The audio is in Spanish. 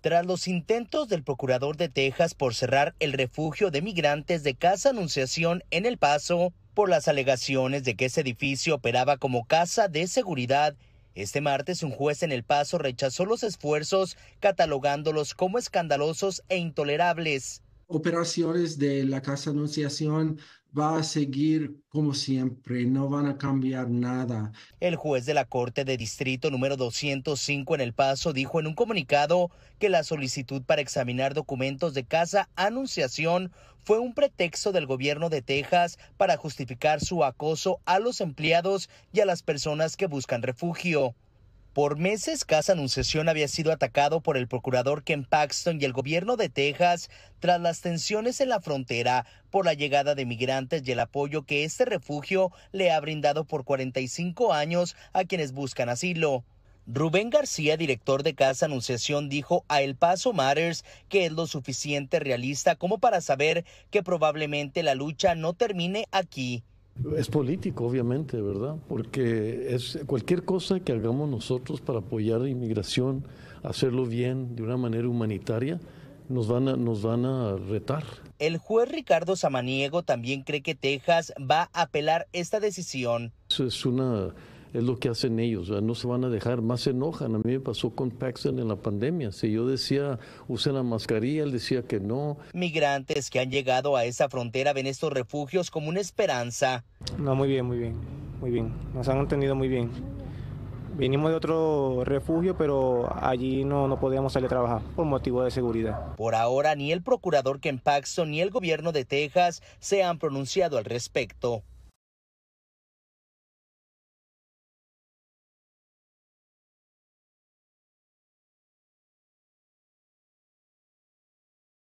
Tras los intentos del procurador de Texas por cerrar el refugio de migrantes de Casa Anunciación en El Paso, por las alegaciones de que ese edificio operaba como casa de seguridad, este martes un juez en El Paso rechazó los esfuerzos catalogándolos como escandalosos e intolerables operaciones de la Casa Anunciación va a seguir como siempre, no van a cambiar nada. El juez de la Corte de Distrito número 205 en El Paso dijo en un comunicado que la solicitud para examinar documentos de Casa Anunciación fue un pretexto del gobierno de Texas para justificar su acoso a los empleados y a las personas que buscan refugio. Por meses, Casa Anunciación había sido atacado por el procurador Ken Paxton y el gobierno de Texas tras las tensiones en la frontera por la llegada de migrantes y el apoyo que este refugio le ha brindado por 45 años a quienes buscan asilo. Rubén García, director de Casa Anunciación, dijo a El Paso Matters que es lo suficiente realista como para saber que probablemente la lucha no termine aquí es político, obviamente, ¿verdad? Porque es cualquier cosa que hagamos nosotros para apoyar la inmigración, hacerlo bien, de una manera humanitaria, nos van a, nos van a retar. El juez Ricardo Samaniego también cree que Texas va a apelar esta decisión. Es una es lo que hacen ellos, no se van a dejar, más se enojan. A mí me pasó con Paxton en la pandemia. Si yo decía usen la mascarilla, él decía que no. Migrantes que han llegado a esa frontera ven estos refugios como una esperanza. No, muy bien, muy bien, muy bien. Nos han entendido muy bien. Vinimos de otro refugio, pero allí no, no podíamos salir a trabajar por motivo de seguridad. Por ahora, ni el procurador Ken Paxton ni el gobierno de Texas se han pronunciado al respecto.